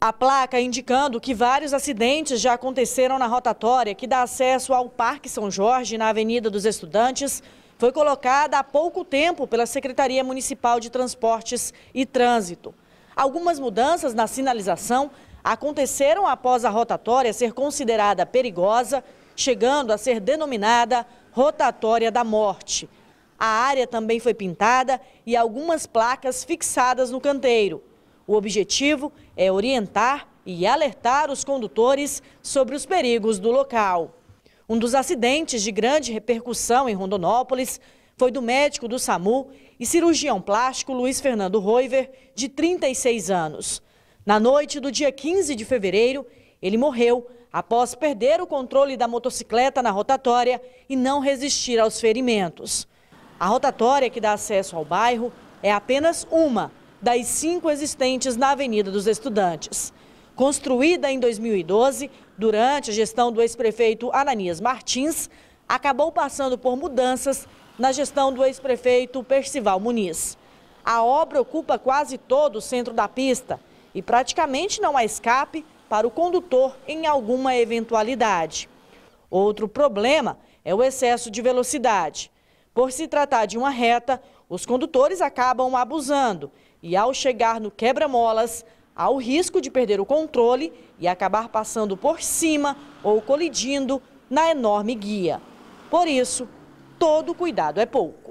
A placa indicando que vários acidentes já aconteceram na rotatória que dá acesso ao Parque São Jorge, na Avenida dos Estudantes, foi colocada há pouco tempo pela Secretaria Municipal de Transportes e Trânsito. Algumas mudanças na sinalização aconteceram após a rotatória ser considerada perigosa, chegando a ser denominada rotatória da morte. A área também foi pintada e algumas placas fixadas no canteiro. O objetivo é orientar e alertar os condutores sobre os perigos do local. Um dos acidentes de grande repercussão em Rondonópolis foi do médico do SAMU e cirurgião plástico Luiz Fernando Roiver, de 36 anos. Na noite do dia 15 de fevereiro, ele morreu após perder o controle da motocicleta na rotatória e não resistir aos ferimentos. A rotatória que dá acesso ao bairro é apenas uma das cinco existentes na Avenida dos Estudantes. Construída em 2012, durante a gestão do ex-prefeito Ananias Martins, acabou passando por mudanças na gestão do ex-prefeito Percival Muniz. A obra ocupa quase todo o centro da pista e praticamente não há escape para o condutor em alguma eventualidade. Outro problema é o excesso de velocidade. Por se tratar de uma reta, os condutores acabam abusando e, ao chegar no quebra-molas, há o risco de perder o controle e acabar passando por cima ou colidindo na enorme guia. Por isso, todo cuidado é pouco.